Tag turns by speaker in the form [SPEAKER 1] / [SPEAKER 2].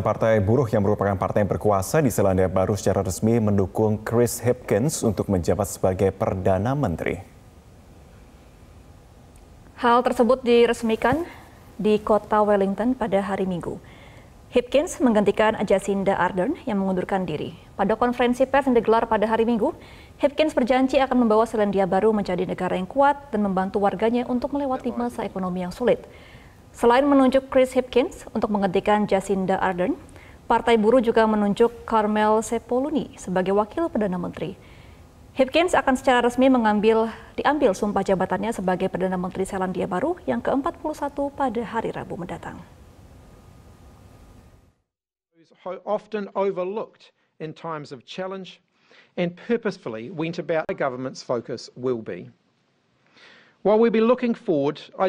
[SPEAKER 1] Partai Buruh yang merupakan partai yang berkuasa di Selandia Baru secara resmi mendukung Chris Hipkins untuk menjabat sebagai Perdana Menteri.
[SPEAKER 2] Hal tersebut diresmikan di kota Wellington pada hari Minggu. Hipkins menggantikan Jacinda Ardern yang mengundurkan diri. Pada konferensi pers yang digelar pada hari Minggu, Hipkins berjanji akan membawa Selandia Baru menjadi negara yang kuat dan membantu warganya untuk melewati masa ekonomi yang sulit. Selain menunjuk Chris Hipkins untuk menghentikan Jacinda Ardern, Partai Buruh juga menunjuk Carmel Sepoluni sebagai wakil Perdana Menteri. Hipkins akan secara resmi mengambil diambil sumpah jabatannya sebagai Perdana Menteri Selandia Baru yang ke-41 pada hari Rabu mendatang.
[SPEAKER 3] Often